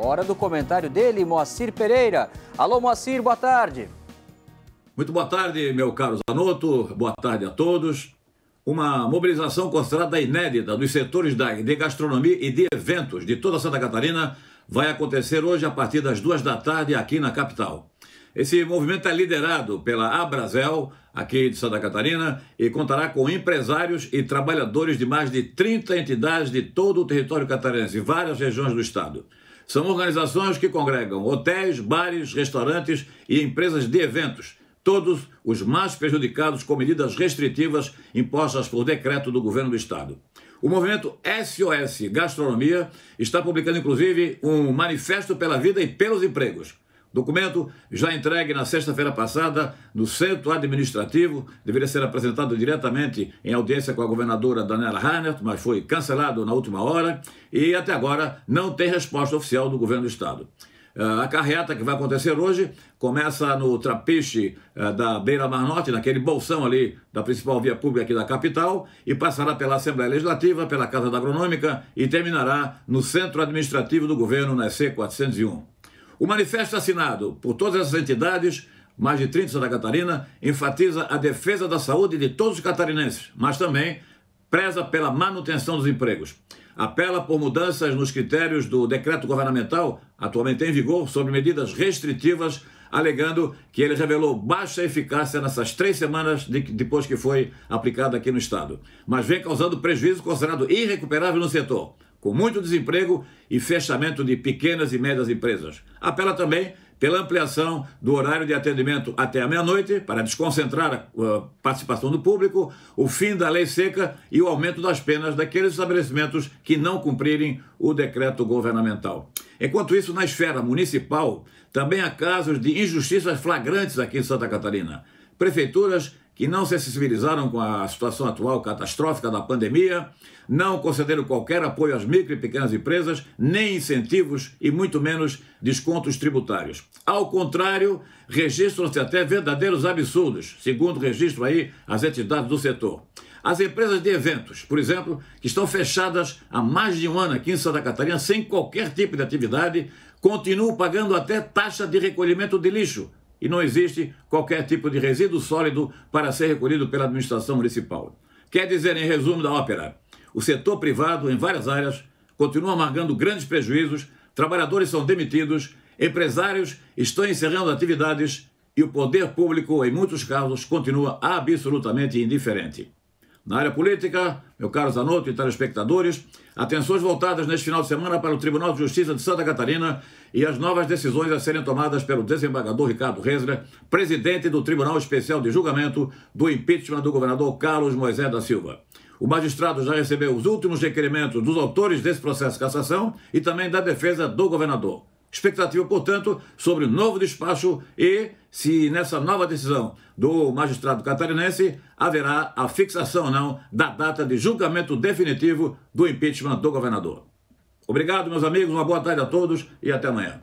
Hora do comentário dele, Moacir Pereira. Alô, Moacir, boa tarde. Muito boa tarde, meu caro Zanotto. Boa tarde a todos. Uma mobilização considerada inédita dos setores da, de gastronomia e de eventos de toda Santa Catarina vai acontecer hoje a partir das duas da tarde aqui na capital. Esse movimento é liderado pela Abrazel, aqui de Santa Catarina, e contará com empresários e trabalhadores de mais de 30 entidades de todo o território catarinense e várias regiões do estado. São organizações que congregam hotéis, bares, restaurantes e empresas de eventos, todos os mais prejudicados com medidas restritivas impostas por decreto do governo do estado. O movimento SOS Gastronomia está publicando, inclusive, um manifesto pela vida e pelos empregos. Documento já entregue na sexta-feira passada no Centro Administrativo, deveria ser apresentado diretamente em audiência com a governadora Daniela Reinert, mas foi cancelado na última hora e até agora não tem resposta oficial do governo do Estado. Ah, a carreta que vai acontecer hoje começa no trapiche ah, da Beira Mar Norte, naquele bolsão ali da principal via pública aqui da capital, e passará pela Assembleia Legislativa, pela Casa da Agronômica e terminará no Centro Administrativo do Governo, na EC 401. O manifesto é assinado por todas essas entidades, mais de 30 de Santa Catarina, enfatiza a defesa da saúde de todos os catarinenses, mas também preza pela manutenção dos empregos. Apela por mudanças nos critérios do decreto governamental, atualmente em vigor, sobre medidas restritivas, alegando que ele revelou baixa eficácia nessas três semanas de, depois que foi aplicado aqui no Estado, mas vem causando prejuízo considerado irrecuperável no setor com muito desemprego e fechamento de pequenas e médias empresas. Apela também pela ampliação do horário de atendimento até a meia-noite, para desconcentrar a participação do público, o fim da lei seca e o aumento das penas daqueles estabelecimentos que não cumprirem o decreto governamental. Enquanto isso, na esfera municipal, também há casos de injustiças flagrantes aqui em Santa Catarina prefeituras que não se sensibilizaram com a situação atual catastrófica da pandemia, não concederam qualquer apoio às micro e pequenas empresas, nem incentivos e muito menos descontos tributários. Ao contrário, registram-se até verdadeiros absurdos, segundo registram aí as entidades do setor. As empresas de eventos, por exemplo, que estão fechadas há mais de um ano aqui em Santa Catarina, sem qualquer tipo de atividade, continuam pagando até taxa de recolhimento de lixo, e não existe qualquer tipo de resíduo sólido para ser recolhido pela administração municipal. Quer dizer, em resumo da ópera, o setor privado, em várias áreas, continua amargando grandes prejuízos, trabalhadores são demitidos, empresários estão encerrando atividades e o poder público, em muitos casos, continua absolutamente indiferente. Na área política, meu caro Zanotto e telespectadores, atenções voltadas neste final de semana para o Tribunal de Justiça de Santa Catarina e as novas decisões a serem tomadas pelo desembargador Ricardo Reisler, presidente do Tribunal Especial de Julgamento do impeachment do governador Carlos Moisés da Silva. O magistrado já recebeu os últimos requerimentos dos autores desse processo de cassação e também da defesa do governador. Expectativa, portanto, sobre o novo despacho e se nessa nova decisão do magistrado catarinense haverá a fixação ou não da data de julgamento definitivo do impeachment do governador. Obrigado, meus amigos, uma boa tarde a todos e até amanhã.